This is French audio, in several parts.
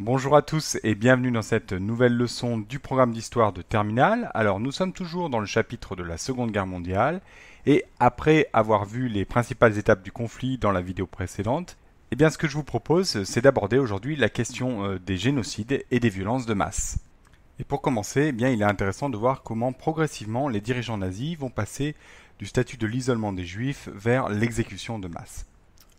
Bonjour à tous et bienvenue dans cette nouvelle leçon du programme d'histoire de Terminal. Alors nous sommes toujours dans le chapitre de la Seconde Guerre mondiale et après avoir vu les principales étapes du conflit dans la vidéo précédente, eh bien ce que je vous propose c'est d'aborder aujourd'hui la question euh, des génocides et des violences de masse. Et pour commencer, eh bien il est intéressant de voir comment progressivement les dirigeants nazis vont passer du statut de l'isolement des juifs vers l'exécution de masse.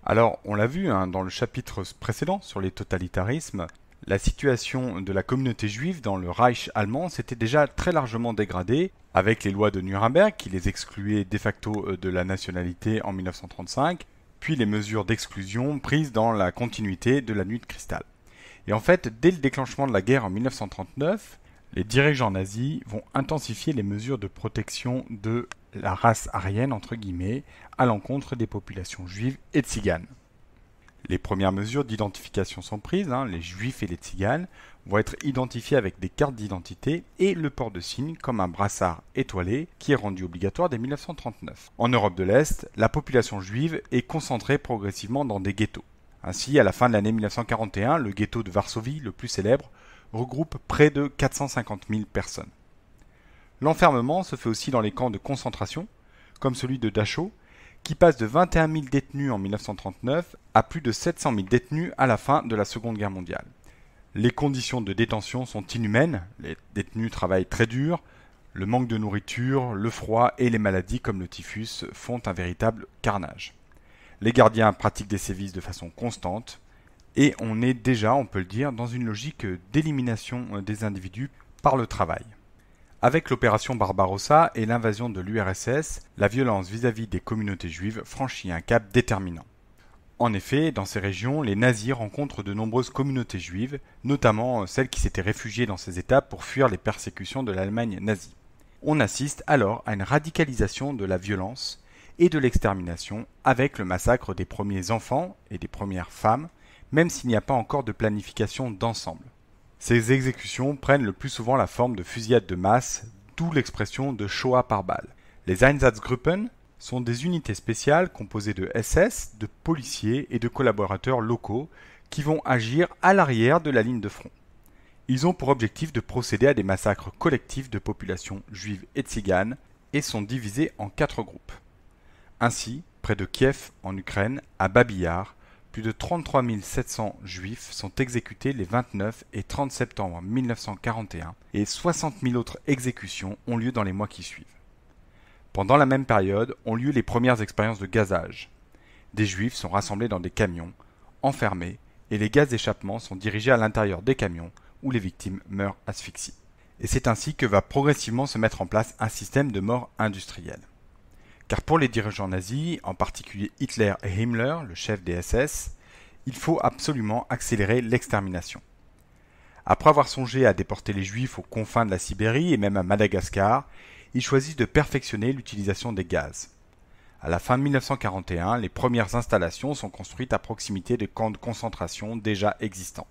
Alors, on l'a vu hein, dans le chapitre précédent sur les totalitarismes, la situation de la communauté juive dans le Reich allemand s'était déjà très largement dégradée, avec les lois de Nuremberg qui les excluaient de facto euh, de la nationalité en 1935, puis les mesures d'exclusion prises dans la continuité de la nuit de cristal. Et en fait, dès le déclenchement de la guerre en 1939, les dirigeants nazis vont intensifier les mesures de protection de la race arienne » entre guillemets, à l'encontre des populations juives et tziganes. Les premières mesures d'identification sont prises, hein. les juifs et les tziganes vont être identifiés avec des cartes d'identité et le port de signes comme un brassard étoilé qui est rendu obligatoire dès 1939. En Europe de l'Est, la population juive est concentrée progressivement dans des ghettos. Ainsi, à la fin de l'année 1941, le ghetto de Varsovie, le plus célèbre, regroupe près de 450 000 personnes. L'enfermement se fait aussi dans les camps de concentration, comme celui de Dachau, qui passe de 21 000 détenus en 1939 à plus de 700 000 détenus à la fin de la Seconde Guerre mondiale. Les conditions de détention sont inhumaines, les détenus travaillent très dur, le manque de nourriture, le froid et les maladies comme le typhus font un véritable carnage. Les gardiens pratiquent des sévices de façon constante et on est déjà, on peut le dire, dans une logique d'élimination euh, des individus par le travail. Avec l'opération Barbarossa et l'invasion de l'URSS, la violence vis-à-vis des communautés juives franchit un cap déterminant. En effet, dans ces régions, les nazis rencontrent de nombreuses communautés juives, notamment celles qui s'étaient réfugiées dans ces États pour fuir les persécutions de l'Allemagne nazie. On assiste alors à une radicalisation de la violence et de l'extermination avec le massacre des premiers enfants et des premières femmes, même s'il n'y a pas encore de planification d'ensemble. Ces exécutions prennent le plus souvent la forme de fusillades de masse, d'où l'expression de Shoah par balle. Les Einsatzgruppen sont des unités spéciales composées de SS, de policiers et de collaborateurs locaux qui vont agir à l'arrière de la ligne de front. Ils ont pour objectif de procéder à des massacres collectifs de populations juives et tziganes et sont divisés en quatre groupes. Ainsi, près de Kiev en Ukraine, à Babillard, plus de 33 700 juifs sont exécutés les 29 et 30 septembre 1941 et 60 000 autres exécutions ont lieu dans les mois qui suivent. Pendant la même période ont lieu les premières expériences de gazage. Des juifs sont rassemblés dans des camions, enfermés, et les gaz d'échappement sont dirigés à l'intérieur des camions où les victimes meurent asphyxiées. Et c'est ainsi que va progressivement se mettre en place un système de mort industrielle. Car pour les dirigeants nazis, en particulier Hitler et Himmler, le chef des SS, il faut absolument accélérer l'extermination. Après avoir songé à déporter les juifs aux confins de la Sibérie et même à Madagascar, ils choisissent de perfectionner l'utilisation des gaz. À la fin 1941, les premières installations sont construites à proximité des camps de concentration déjà existants.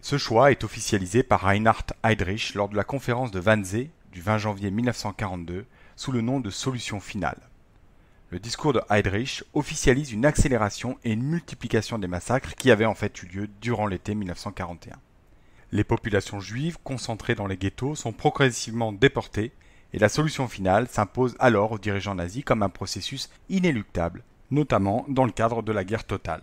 Ce choix est officialisé par Reinhard Heydrich lors de la conférence de Wannsee du 20 janvier 1942 sous le nom de solution finale. Le discours de Heydrich officialise une accélération et une multiplication des massacres qui avaient en fait eu lieu durant l'été 1941. Les populations juives concentrées dans les ghettos sont progressivement déportées et la solution finale s'impose alors aux dirigeants nazis comme un processus inéluctable, notamment dans le cadre de la guerre totale.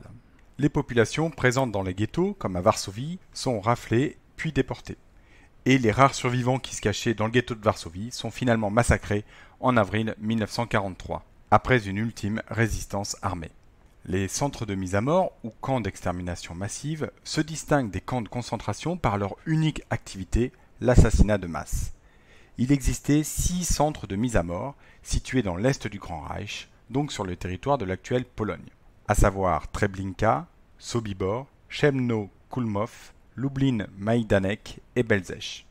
Les populations présentes dans les ghettos, comme à Varsovie, sont raflées puis déportées et les rares survivants qui se cachaient dans le ghetto de Varsovie sont finalement massacrés en avril 1943, après une ultime résistance armée. Les centres de mise à mort ou camps d'extermination massive se distinguent des camps de concentration par leur unique activité, l'assassinat de masse. Il existait six centres de mise à mort situés dans l'est du Grand Reich, donc sur le territoire de l'actuelle Pologne, à savoir Treblinka, Sobibor, Chemno-Kulmov, Lublin, Majdanek et Belzec.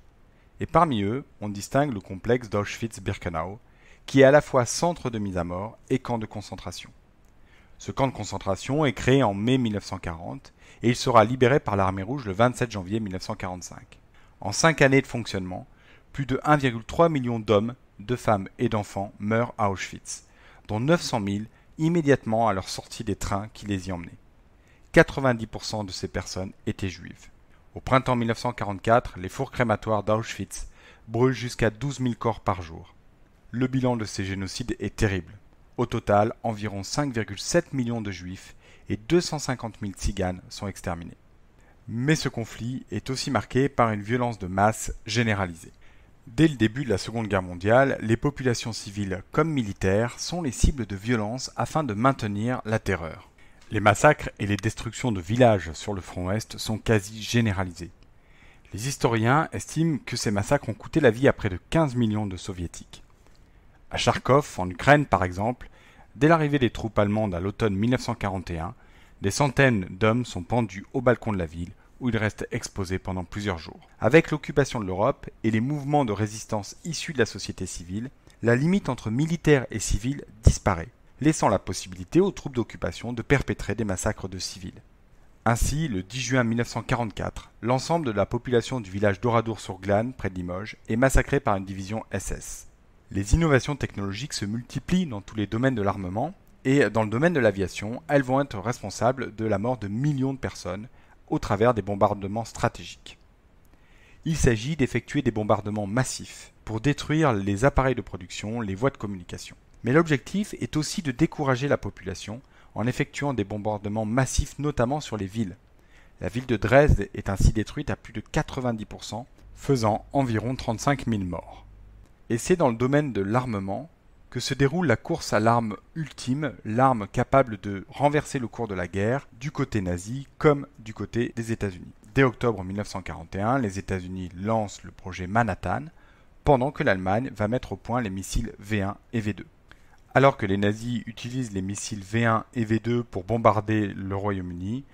Et parmi eux, on distingue le complexe d'Auschwitz-Birkenau, qui est à la fois centre de mise à mort et camp de concentration. Ce camp de concentration est créé en mai 1940 et il sera libéré par l'armée rouge le 27 janvier 1945. En cinq années de fonctionnement, plus de 1,3 million d'hommes, de femmes et d'enfants meurent à Auschwitz, dont 900 000 immédiatement à leur sortie des trains qui les y emmenaient. 90% de ces personnes étaient juives. Au printemps 1944, les fours crématoires d'Auschwitz brûlent jusqu'à 12 000 corps par jour. Le bilan de ces génocides est terrible. Au total, environ 5,7 millions de juifs et 250 000 tziganes sont exterminés. Mais ce conflit est aussi marqué par une violence de masse généralisée. Dès le début de la Seconde Guerre mondiale, les populations civiles comme militaires sont les cibles de violences afin de maintenir la terreur. Les massacres et les destructions de villages sur le front ouest sont quasi généralisés. Les historiens estiment que ces massacres ont coûté la vie à près de 15 millions de soviétiques. À Charkov en Ukraine par exemple, dès l'arrivée des troupes allemandes à l'automne 1941, des centaines d'hommes sont pendus au balcon de la ville où ils restent exposés pendant plusieurs jours. Avec l'occupation de l'Europe et les mouvements de résistance issus de la société civile, la limite entre militaire et civil disparaît laissant la possibilité aux troupes d'occupation de perpétrer des massacres de civils. Ainsi, le 10 juin 1944, l'ensemble de la population du village d'Oradour-sur-Glane, près de Limoges, est massacrée par une division SS. Les innovations technologiques se multiplient dans tous les domaines de l'armement, et dans le domaine de l'aviation, elles vont être responsables de la mort de millions de personnes au travers des bombardements stratégiques. Il s'agit d'effectuer des bombardements massifs pour détruire les appareils de production, les voies de communication. Mais l'objectif est aussi de décourager la population en effectuant des bombardements massifs notamment sur les villes. La ville de Dresde est ainsi détruite à plus de 90%, faisant environ 35 000 morts. Et c'est dans le domaine de l'armement que se déroule la course à l'arme ultime, l'arme capable de renverser le cours de la guerre du côté nazi comme du côté des États-Unis. Dès octobre 1941, les États-Unis lancent le projet Manhattan, pendant que l'Allemagne va mettre au point les missiles V1 et V2. Alors que les nazis utilisent les missiles V1 et V2 pour bombarder le Royaume-Uni,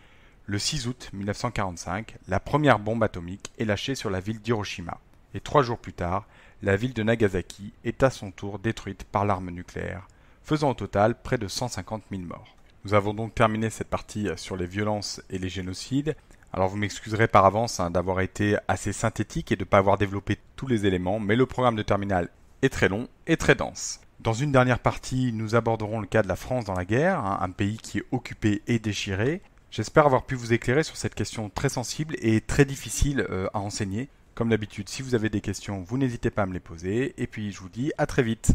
le 6 août 1945, la première bombe atomique est lâchée sur la ville d'Hiroshima, et trois jours plus tard, la ville de Nagasaki est à son tour détruite par l'arme nucléaire, faisant au total près de 150 000 morts. Nous avons donc terminé cette partie sur les violences et les génocides. Alors vous m'excuserez par avance hein, d'avoir été assez synthétique et de ne pas avoir développé tous les éléments, mais le programme de Terminal est très long et très dense. Dans une dernière partie, nous aborderons le cas de la France dans la guerre, hein, un pays qui est occupé et déchiré. J'espère avoir pu vous éclairer sur cette question très sensible et très difficile euh, à enseigner. Comme d'habitude, si vous avez des questions, vous n'hésitez pas à me les poser. Et puis, je vous dis à très vite.